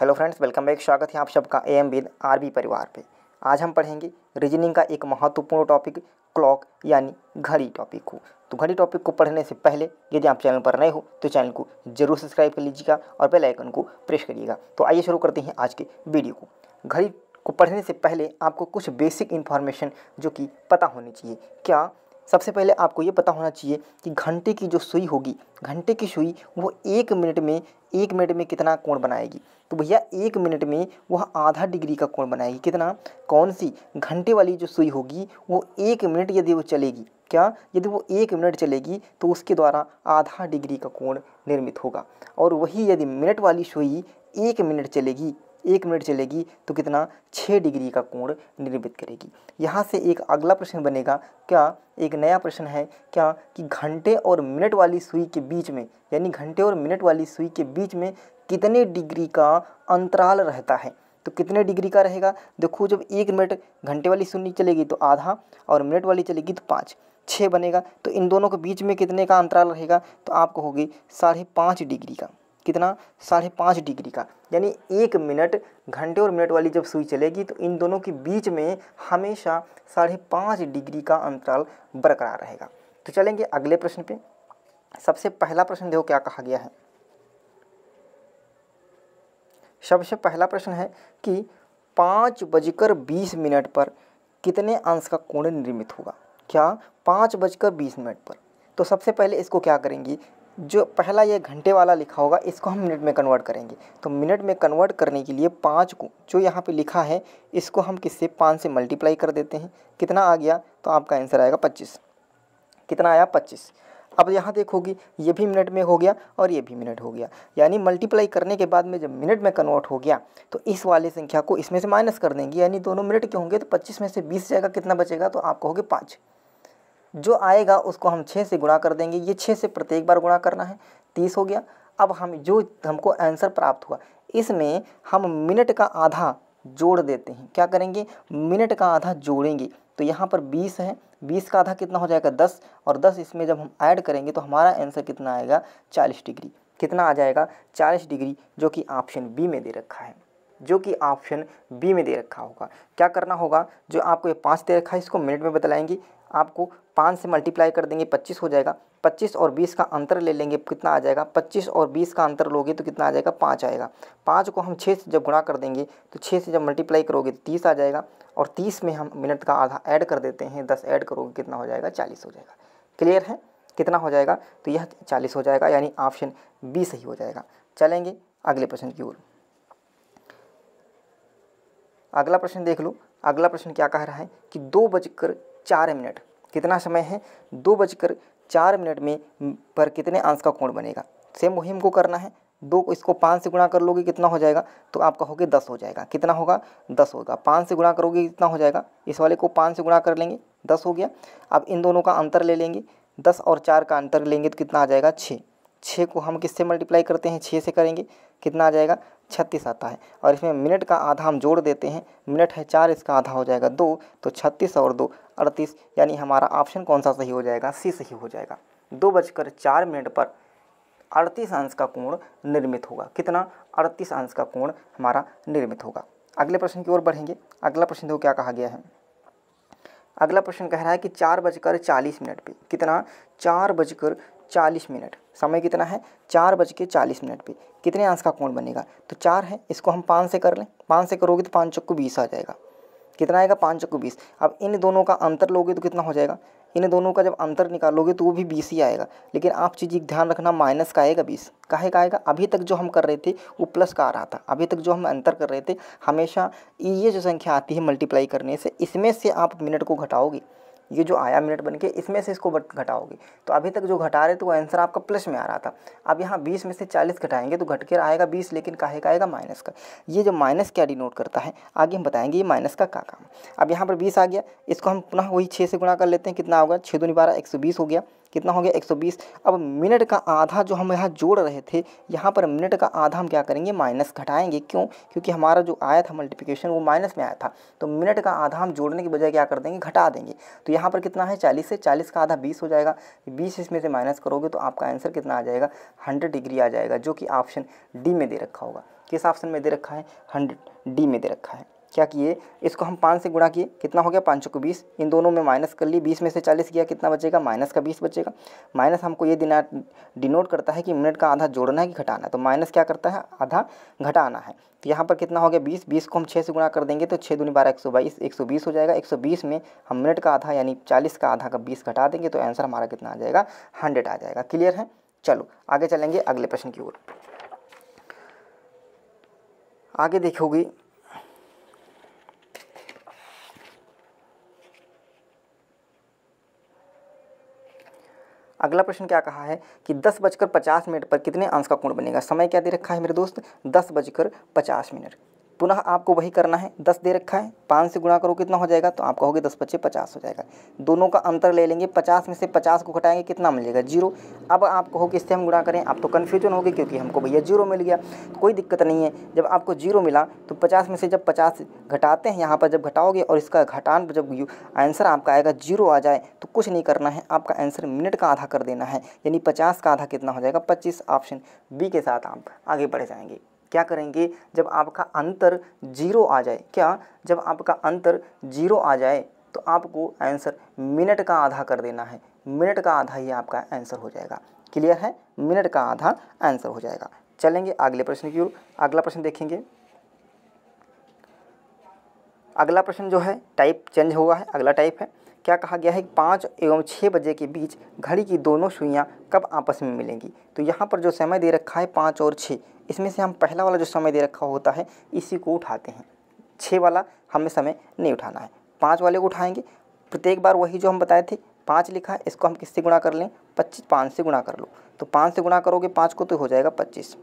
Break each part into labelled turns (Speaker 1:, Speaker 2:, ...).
Speaker 1: hello friends welcome back स्वागत है आप सबका ए एम विद आर परिवार पे आज हम पढ़ेंगे रीजनिंग का एक महत्वपूर्ण टॉपिक क्लॉक यानी घड़ी टॉपिक को तो घड़ी टॉपिक को पढ़ने से पहले यदि आप चैनल पर नए हो तो चैनल को जरूर सब्सक्राइब कर लीजिएगा और बेल आइकन को प्रेस करिएगा तो आइए शुरू करते हैं आज के वीडियो को घड़ी को पढ़ने से पहले आपको कुछ बेसिक इन्फॉर्मेशन जो कि पता होनी चाहिए क्या सबसे पहले आपको ये पता होना चाहिए कि घंटे की जो सुई होगी घंटे की सुई वो एक मिनट में एक मिनट में कितना कोण बनाएगी तो भैया एक मिनट में वह आधा डिग्री का कोण बनाएगी कितना कौन सी घंटे वाली जो सुई होगी वो एक मिनट यदि वो चलेगी क्या यदि वो एक मिनट चलेगी तो उसके द्वारा आधा डिग्री का कोण निर्मित होगा और वही यदि मिनट वाली सुई एक मिनट चलेगी एक मिनट चलेगी तो कितना छः डिग्री का कोण निर्मित करेगी यहाँ से एक अगला प्रश्न बनेगा क्या एक नया प्रश्न है क्या कि घंटे और मिनट वाली सुई के बीच में यानी घंटे और मिनट वाली सुई के बीच में कितने डिग्री का अंतराल रहता है तो कितने डिग्री का रहेगा देखो जब एक मिनट घंटे वाली सुई चलेगी तो आधा और मिनट वाली चलेगी तो पाँच छः बनेगा तो इन दोनों के बीच में कितने का अंतराल रहेगा तो आप कहोगे साढ़े पाँच डिग्री का कितना साढ़े पाँच डिग्री का यानी एक मिनट घंटे और मिनट वाली जब सुई चलेगी तो इन दोनों के बीच में हमेशा साढ़े पाँच डिग्री का अंतराल बरकरार रहेगा तो चलेंगे अगले प्रश्न पे सबसे पहला प्रश्न देखो क्या कहा गया है सबसे पहला प्रश्न है कि पाँच बजकर बीस मिनट पर कितने अंश का कोण निर्मित होगा क्या पाँच बजकर बीस मिनट पर तो सबसे पहले इसको क्या करेंगी जो पहला ये घंटे वाला लिखा होगा इसको हम मिनट में कन्वर्ट करेंगे तो मिनट में कन्वर्ट करने के लिए पाँच को जो यहाँ पे लिखा है इसको हम किससे पाँच से मल्टीप्लाई कर देते हैं कितना आ गया तो आपका आंसर आएगा पच्चीस कितना आया पच्चीस अब यहाँ देखोगी ये भी मिनट में हो गया और ये भी मिनट हो गया यानी मल्टीप्लाई करने के बाद में जब मिनट में कन्वर्ट हो गया तो इस वाली संख्या को इसमें से माइनस कर देंगे यानी दोनों मिनट के होंगे तो पच्चीस में से बीस जाएगा कितना बचेगा तो आप कहोगे पाँच जो आएगा उसको हम छः से गुणा कर देंगे ये छः से प्रत्येक बार गुणा करना है तीस हो गया अब हम जो हमको आंसर प्राप्त हुआ इसमें हम मिनट का आधा जोड़ देते हैं क्या करेंगे मिनट का आधा जोड़ेंगे तो यहाँ पर बीस है बीस का आधा कितना हो जाएगा दस और दस इसमें जब हम ऐड करेंगे तो हमारा आंसर कितना आएगा चालीस डिग्री कितना आ जाएगा चालीस डिग्री जो कि ऑप्शन बी में दे रखा है जो कि ऑप्शन बी में दे रखा होगा क्या करना होगा जो आपको ये पाँच दे रखा है इसको मिनट में बतलाएंगे आपको पाँच से मल्टीप्लाई कर देंगे पच्चीस हो जाएगा पच्चीस और बीस का अंतर ले लेंगे कितना आ जाएगा पच्चीस और बीस का अंतर लोगे तो कितना आ जाएगा पाँच आएगा पाँच को हम छः से जब गुणा कर देंगे तो छः से जब मल्टीप्लाई करोगे तो तीस आ जाएगा और तीस में हम मिनट का आधा ऐड कर देते हैं दस ऐड करोगे कितना हो जाएगा चालीस हो जाएगा क्लियर है कितना हो जाएगा तो यह चालीस हो जाएगा यानी ऑप्शन बी सही हो जाएगा चलेंगे अगले प्रश्न की ओर अगला प्रश्न देख लो अगला प्रश्न क्या कह रहा है कि दो बजकर चार मिनट कितना समय है दो बजकर चार मिनट में पर कितने अंश का कोण बनेगा सेम वही हमको करना है दो को इसको पाँच से गुणा कर लोगे कितना हो जाएगा तो आप कहोगे दस हो जाएगा कितना होगा दस होगा पाँच से गुणा करोगे कितना हो जाएगा इस वाले को पाँच से गुणा कर लेंगे दस हो गया अब इन दोनों का अंतर ले लेंगे दस और चार का अंतर लेंगे तो कितना आ जाएगा छः छः को हम किससे मल्टीप्लाई करते हैं छः से करेंगे कितना आ जाएगा छत्तीस आता है और इसमें मिनट का आधा हम जोड़ देते हैं मिनट है चार इसका आधा हो जाएगा दो तो छत्तीस और दो अड़तीस यानी हमारा ऑप्शन कौन सा सही हो जाएगा सी सही हो जाएगा दो बजकर चार मिनट पर अड़तीस अंश का कोण निर्मित होगा कितना अड़तीस अंश का कोण हमारा निर्मित होगा अगले प्रश्न की ओर बढ़ेंगे अगला प्रश्न देखो क्या कहा गया है अगला प्रश्न कह रहा है कि चार बजकर चालीस मिनट पे कितना चार बजकर चालीस मिनट समय कितना है चार बज के चालीस मिनट पर कितने आंस का कोण बनेगा तो चार है इसको हम पाँच से कर लें पाँच से करोगे तो पाँच चक्कू बीस आ जाएगा कितना आएगा पाँच चक्कू बीस अब इन दोनों का अंतर लोगे तो कितना हो जाएगा इन दोनों का जब अंतर निकालोगे तो वो भी बीस ही आएगा लेकिन आप चीज़ एक ध्यान रखना माइनस का आएगा बीस काहे का आएगा अभी तक जो हम कर रहे थे वो प्लस का आ रहा था अभी तक जो हम अंतर कर रहे थे हमेशा ये जो संख्या आती है मल्टीप्लाई करने से इसमें से आप मिनट को घटाओगे ये जो आया मिनट बन के इसमें से इसको घटाओगे तो अभी तक जो घटा रहे थे वो आंसर आपका प्लस में आ रहा था अब यहाँ बीस में से चालीस घटाएंगे तो घट के आएगा बीस लेकिन काहे का आएगा माइनस का ये जो माइनस क्या डिनोट करता है आगे हम बताएंगे ये माइनस का क्या काम अब यहाँ पर बीस आ गया इसको हम पुनः वही छः से गुणा कर लेते हैं कितना होगा छः दो निबारा एक सौ बीस हो गया कितना हो गया 120 अब मिनट का आधा जो हम यहाँ जोड़ रहे थे यहाँ पर मिनट का आधा हम क्या करेंगे माइनस घटाएंगे क्यों क्योंकि हमारा जो आया था मल्टीप्लिकेशन वो माइनस में आया था तो मिनट का आधा हम जोड़ने की बजाय क्या कर देंगे घटा देंगे तो यहाँ पर कितना है चालीस से चालीस का आधा बीस हो जाएगा बीस इसमें से माइनस करोगे तो आपका आंसर कितना आ जाएगा हंड्रेड डिग्री आ जाएगा जो कि ऑप्शन डी में दे रखा होगा किस ऑप्शन में दे रखा है हंड्रेड डी में दे रखा है क्या किए इसको हम पाँच से गुणा किए कितना हो गया पाँच सौ को बीस इन दोनों में माइनस कर लिए बीस में से चालीस किया कितना बचेगा माइनस का बीस बचेगा माइनस हमको ये दिना डिनोट करता है कि मिनट का आधा जोड़ना है कि घटाना है तो माइनस क्या करता है आधा घटाना है तो यहाँ पर कितना हो गया बीस बीस को हम छः से गुणा कर देंगे तो छः दूनी बारह एक सौ बाईस एक सौ बीस हो जाएगा एक सौ बीस में हम मिनट का आधा यानी चालीस का आधा का बीस घटा देंगे तो आंसर हमारा कितना आ जाएगा हंड्रेड आ जाएगा क्लियर है चलो आगे चलेंगे अगले प्रश्न की ओर आगे देखोगे अगला प्रश्न क्या कहा है कि दस बजकर पचास मिनट पर कितने अंश का कोण बनेगा समय क्या दे रखा है मेरे दोस्त दस बजकर पचास मिनट पुनः आपको वही करना है दस दे रखा है पाँच से गुणा करो कितना हो जाएगा तो आप कहोगे दस पच्चे पचास हो जाएगा दोनों का अंतर ले लेंगे पचास में से पचास को घटाएंगे कितना मिलेगा जीरो अब आप कहो कि इससे हम गुणा करें आप तो कन्फ्यूजन होगी क्योंकि हमको भैया जीरो मिल गया कोई दिक्कत नहीं है जब आपको जीरो मिला तो पचास में से जब पचास घटाते हैं यहाँ पर जब घटाओगे और इसका घटान जब आंसर आपका आएगा जीरो आ जाए तो कुछ नहीं करना है आपका आंसर मिनट का आधा कर देना है यानी पचास का आधा कितना हो जाएगा पच्चीस ऑप्शन बी के साथ आप आगे बढ़ जाएंगे क्या करेंगे जब आपका अंतर जीरो आ जाए क्या जब आपका अंतर जीरो आ जाए तो आपको आंसर मिनट का आधा कर देना है मिनट का आधा ही आपका आंसर हो जाएगा क्लियर है मिनट का आधा आंसर हो जाएगा चलेंगे अगले प्रश्न की ओर अगला प्रश्न देखेंगे अगला प्रश्न जो है टाइप चेंज हुआ है अगला टाइप है क्या कहा गया है कि पाँच एवं छः बजे के बीच घड़ी की दोनों सुइयाँ कब आपस में मिलेंगी तो यहाँ पर जो समय दे रखा है पाँच और छः इसमें से हम पहला वाला जो समय दे रखा होता है इसी को उठाते हैं छः वाला हमें समय नहीं उठाना है पाँच वाले को उठाएंगे प्रत्येक बार वही जो हम बताए थे पाँच लिखा है इसको हम किससे गुणा कर लें पच्चीस पाँच से गुणा कर लो तो पाँच से गुणा करोगे पाँच को तो हो जाएगा पच्चीस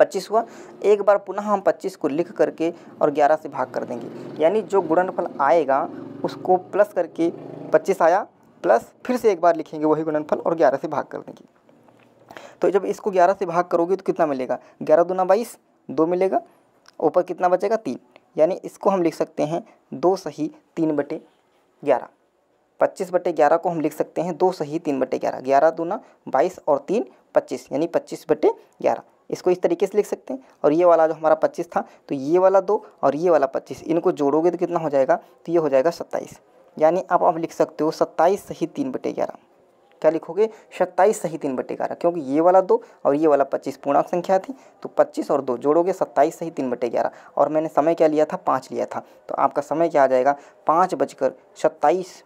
Speaker 1: पच्चीस हुआ एक बार पुनः हम पच्चीस को लिख करके और ग्यारह से भाग कर देंगे यानी जो गुणनफल आएगा उसको प्लस करके पच्चीस आया प्लस फिर से एक बार लिखेंगे वही गुणनफल और ग्यारह से भाग कर देंगे तो जब इसको ग्यारह से भाग करोगे तो कितना मिलेगा ग्यारह दूना बाईस दो मिलेगा ऊपर कितना बचेगा तीन यानी इसको हम लिख सकते हैं दो सही तीन बटे ग्यारह पच्चीस बटे ग्यारह को हम लिख सकते हैं दो सही तीन बटे ग्यारह ग्यारह दूना बाईस और तीन पच्चीस यानी पच्चीस बटे ग्यारह इसको इस तरीके से लिख सकते हैं और ये वाला जो हमारा पच्चीस था तो ये वाला दो और ये वाला पच्चीस इनको जोड़ोगे तो कितना हो जाएगा तो ये हो जाएगा सत्ताईस यानी आप अब लिख सकते हो सत्ताईस सही तीन बटे ग्यारह क्या लिखोगे सत्ताईस सही तीन बटे ग्यारह क्योंकि ये वाला दो और ये वाला पच्चीस पूर्णांक संख्या थी तो पच्चीस और दो जोड़ोगे सत्ताईस सही तीन बटे ग्यारह और मैंने समय क्या लिया था पाँच लिया था तो आपका समय क्या आ जाएगा पाँच बजकर सत्ताईस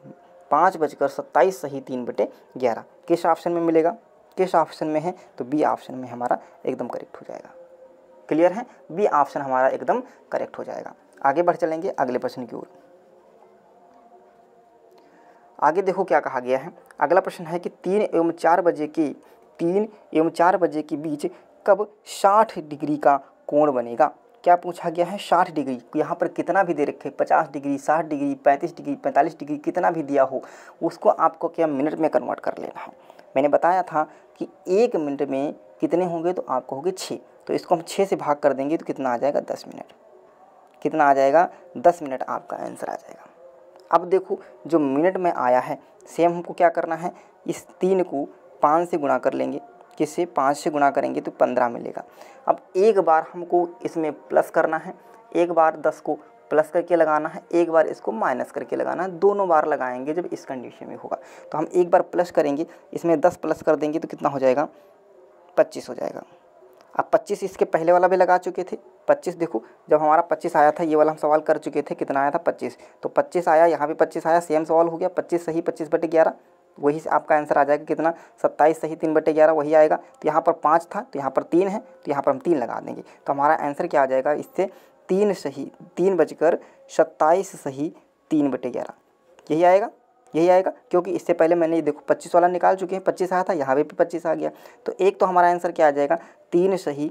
Speaker 1: पाँच बजकर सत्ताईस सही तीन बटे ग्यारह किस ऑप्शन में मिलेगा किस ऑप्शन में है तो बी ऑप्शन में हमारा एकदम करेक्ट हो जाएगा क्लियर है बी ऑप्शन हमारा एकदम करेक्ट हो जाएगा आगे बढ़ चलेंगे अगले प्रश्न की ओर आगे देखो क्या कहा गया है अगला प्रश्न है कि तीन एवं चार बजे के तीन एवं चार बजे के बीच कब साठ डिग्री का कोण बनेगा क्या पूछा गया है साठ डिग्री यहाँ पर कितना भी दे रखे पचास डिग्री साठ डिग्री पैंतीस डिग्री पैंतालीस डिग्री कितना भी दिया हो उसको आपको क्या मिनट में कन्वर्ट कर लेना है मैंने बताया था कि एक मिनट में कितने होंगे तो आप कहोगे छः तो इसको हम छः से भाग कर देंगे तो कितना आ जाएगा दस मिनट कितना आ जाएगा दस मिनट आपका आंसर आ जाएगा अब देखो जो मिनट में आया है सेम हमको क्या करना है इस तीन को पाँच से गुणा कर लेंगे किससे पाँच से गुणा करेंगे तो पंद्रह मिलेगा अब एक बार हमको इसमें प्लस करना है एक बार दस को प्लस करके लगाना है एक बार इसको माइनस करके लगाना है दोनों बार लगाएंगे जब इस कंडीशन में होगा तो हम एक बार प्लस करेंगे इसमें दस प्लस कर देंगे तो कितना हो जाएगा पच्चीस हो जाएगा अब 25 इसके पहले वाला भी लगा चुके थे 25 देखो जब हमारा 25 आया था ये वाला हम सवाल कर चुके थे कितना आया था 25 तो 25 आया यहाँ भी 25 आया सेम सवाल हो गया 25 सही 25 बटे ग्यारह वही आपका आंसर आ जाएगा कितना सत्ताईस सही तीन बटे ग्यारह वही आएगा तो यहाँ पर पाँच था तो यहाँ पर तीन है तो यहाँ पर हम तीन लगा देंगे तो हमारा आंसर क्या आ जाएगा इससे तीन सही तीन बजकर सत्ताईस सही तीन बटे ग्यारह यही आएगा यही आएगा क्योंकि इससे पहले मैंने ये देखो पच्चीस वाला निकाल चुके हैं पच्चीस आया था यहाँ भी पच्चीस आ गया तो एक तो हमारा आंसर क्या आ जाएगा तीन सही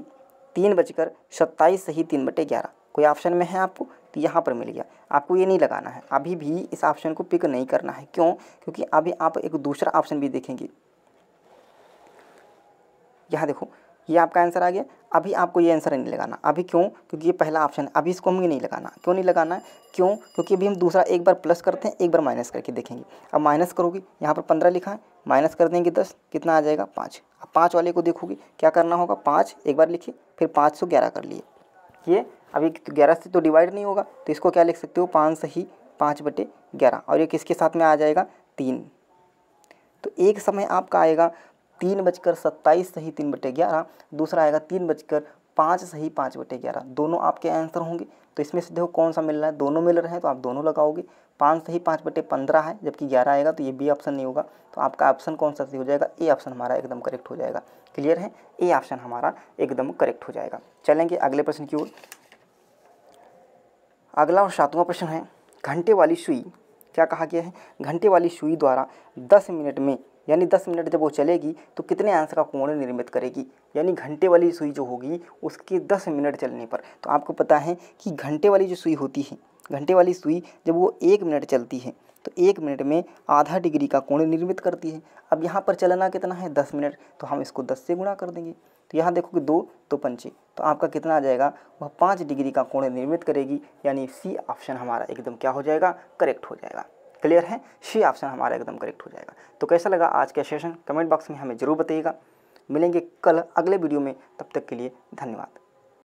Speaker 1: तीन बजकर सत्ताईस सही तीन बटे ग्यारह कोई ऑप्शन में है आपको तो यहाँ पर मिल गया आपको ये नहीं लगाना है अभी भी इस ऑप्शन को पिक नहीं करना है क्यों क्योंकि अभी आप एक दूसरा ऑप्शन भी देखेंगे यहाँ देखो ये आपका आंसर आ गया अभी आपको ये आंसर नहीं लगाना अभी क्यों क्योंकि ये पहला ऑप्शन है अभी इसको हमें नहीं लगाना क्यों नहीं लगाना है क्यों क्योंकि अभी हम दूसरा एक बार प्लस करते हैं एक बार माइनस करके देखेंगे अब माइनस करोगे यहाँ पर पंद्रह लिखा है माइनस कर देंगे दस कितना आ जाएगा पाँच अब पाँच वाले को देखोगे क्या करना होगा पाँच एक बार लिखिए फिर पाँच सौ ग्यारह कर लिए ये अभी ग्यारह से तो डिवाइड नहीं होगा तो इसको क्या लिख सकते हो पाँच से ही पाँच बटे ग्यारह और ये किसके साथ में आ जाएगा तीन तो एक समय आपका आएगा तीन बजकर सत्ताईस सही तीन बटे ग्यारह दूसरा आएगा तीन बजकर पाँच सही पाँच बटे ग्यारह दोनों आपके आंसर होंगे तो इसमें से देखो कौन सा मिल रहा है दोनों मिल रहे हैं तो आप दोनों लगाओगे पाँच सही पाँच बटे पंद्रह है जबकि ग्यारह आएगा तो ये बी ऑप्शन नहीं होगा तो आपका ऑप्शन कौन सा सही हो जाएगा ए ऑप्शन हमारा एकदम करेक्ट हो जाएगा क्लियर है ए ऑप्शन हमारा एकदम करेक्ट हो जाएगा चलेंगे अगले प्रश्न की ओर अगला और सातवां प्रश्न है घंटे वाली सुई क्या कहा गया है घंटे वाली सुई द्वारा दस मिनट में यानी दस मिनट जब वो चलेगी तो कितने आंसर का कोण निर्मित करेगी यानी घंटे वाली सुई जो होगी उसके दस मिनट चलने पर तो आपको पता है कि घंटे वाली जो सुई होती है घंटे वाली सुई जब वो एक मिनट चलती है तो एक मिनट में आधा डिग्री का कोण निर्मित करती है अब यहाँ पर चलना कितना है दस मिनट तो हम इसको दस से गुणा कर देंगे तो यहाँ देखो कि दो तो पंचे तो आपका कितना आ जाएगा वह पाँच डिग्री का कोण निर्मित करेगी यानी सी ऑप्शन हमारा एकदम क्या हो जाएगा करेक्ट हो जाएगा क्लियर है सी ऑप्शन हमारा एकदम करेक्ट हो जाएगा तो कैसा लगा आज का सेशन कमेंट बॉक्स में हमें ज़रूर बताइएगा मिलेंगे कल अगले वीडियो में तब तक के लिए धन्यवाद